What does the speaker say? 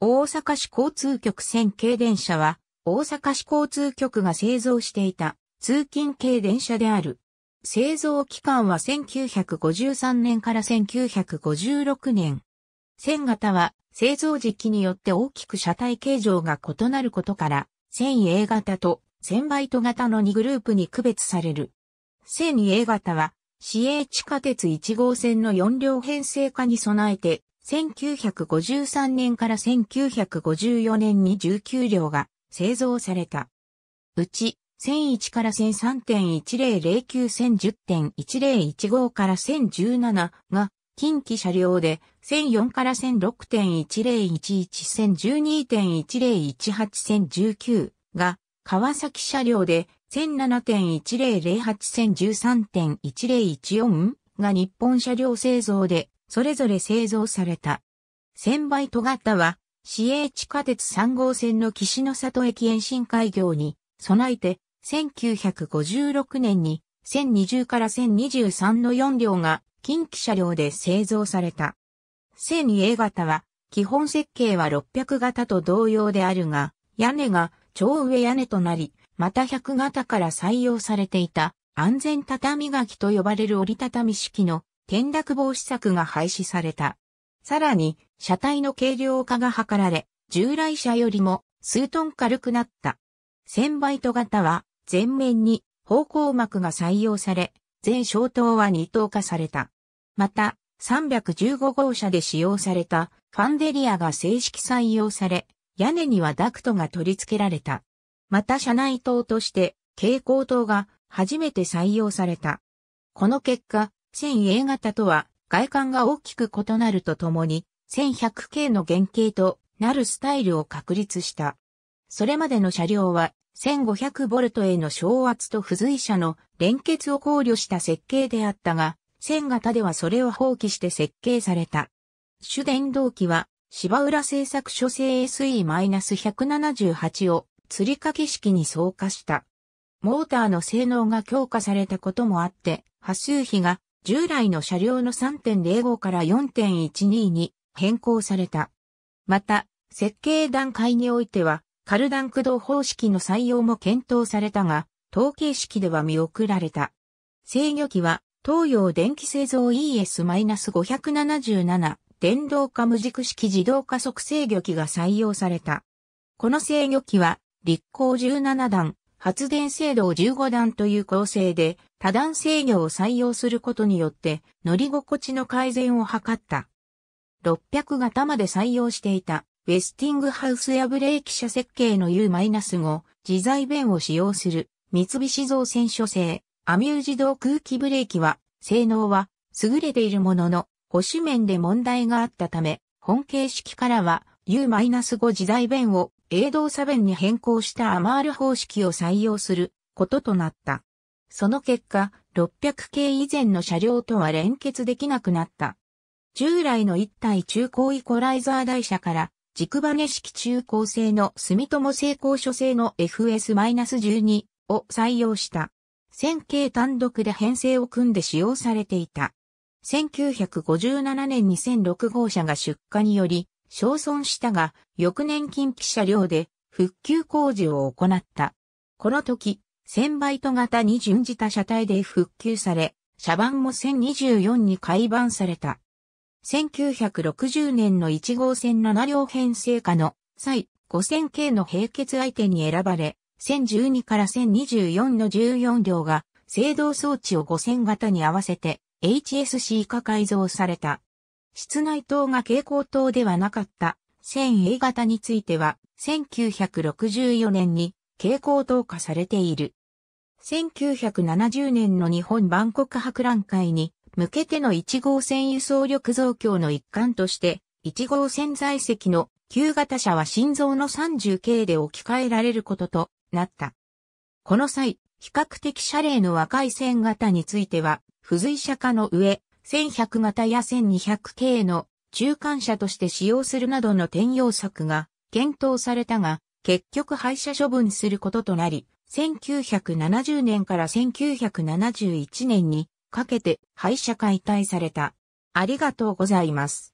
大阪市交通局線系電車は、大阪市交通局が製造していた通勤系電車である。製造期間は1953年から1956年。線型は製造時期によって大きく車体形状が異なることから、線 A 型と線バイト型の2グループに区別される。線 A 型は市営地下鉄1号線の4両編成化に備えて1953年から1954年に19両が製造された。うち、1001から1003.1009 1010.1015から1017が近畿車両で、1004から1006.1011 1012.1018 1019が川崎車両で、1007.1008 1013.1014が日本車両製造で、それぞれ製造された。1000倍戸型は、市営地下鉄3号線の岸の里駅延伸開業に備えて、1956年に1020から1023の4両が近畿車両で製造された。1002A 型は、基本設計は600型と同様であるが、屋根が超上屋根となり、また100型から採用されていた安全畳垣と呼ばれる折り畳み式の転落防止策が廃止された。さらに、車体の軽量化が図られ、従来車よりも数トン軽くなった。1000バイト型は前面に方向膜が採用され、全消灯は二等化された。また、315号車で使用されたファンデリアが正式採用され、屋根にはダクトが取り付けられた。また車内灯として蛍光灯が初めて採用された。この結果、1000 A 型とは外観が大きく異なるとともに1100系の原型となるスタイルを確立した。それまでの車両は 1500V への昇圧と付随車の連結を考慮した設計であったが、1000型ではそれを放棄して設計された。主電動機は芝浦製作所製 SE-178 を吊り掛け式に装化した。モーターの性能が強化されたこともあって、波数比が従来の車両の3.05から4.12に変更された。また、設計段階においては、カルダン駆動方式の採用も検討されたが、統計式では見送られた。制御機は、東洋電気製造 ES-577 電動化無軸式自動加速制御機が採用された。この制御機は、立行17段、発電制度を15段という構成で多段制御を採用することによって乗り心地の改善を図った。600型まで採用していたウェスティングハウスやブレーキ車設計の U-5 自在弁を使用する三菱造船所製アミュー自動空気ブレーキは性能は優れているものの保守面で問題があったため本形式からは U-5 自在弁を英動差弁に変更したアマール方式を採用することとなった。その結果、600系以前の車両とは連結できなくなった。従来の1体中高イコライザー台車から軸バネ式中高製の住友成功所製の FS-12 を採用した。線形単独で編成を組んで使用されていた。1957年2006号車が出荷により、焼損したが、翌年近畿車両で復旧工事を行った。この時、1000バイト型に準じた車体で復旧され、車番も1024に改版された。1960年の1号線7両編成下の際、5000系の並結相手に選ばれ、1012から1024の14両が、制動装置を5000型に合わせて HSC 化改造された。室内灯が蛍光灯ではなかった1000 A 型については1964年に蛍光灯化されている。1970年の日本万国博覧会に向けての1号線輸送力増強の一環として、1号線在籍の旧型車は心臓の 30K で置き換えられることとなった。この際、比較的車齢の若い線型については、付随車化の上、1100型や1200系の中間車として使用するなどの転用策が検討されたが、結局廃車処分することとなり、1970年から1971年にかけて廃車解体された。ありがとうございます。